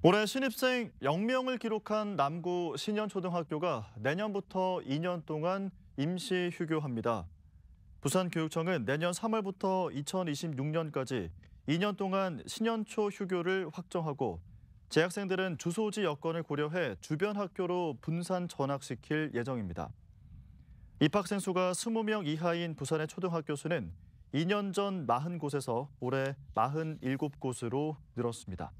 올해 신입생 0명을 기록한 남구 신현초등학교가 내년부터 2년 동안 임시 휴교합니다. 부산교육청은 내년 3월부터 2026년까지 2년 동안 신현초 휴교를 확정하고 재학생들은 주소지 여건을 고려해 주변 학교로 분산 전학시킬 예정입니다. 입학생 수가 20명 이하인 부산의 초등학교 수는 2년 전 40곳에서 올해 47곳으로 늘었습니다.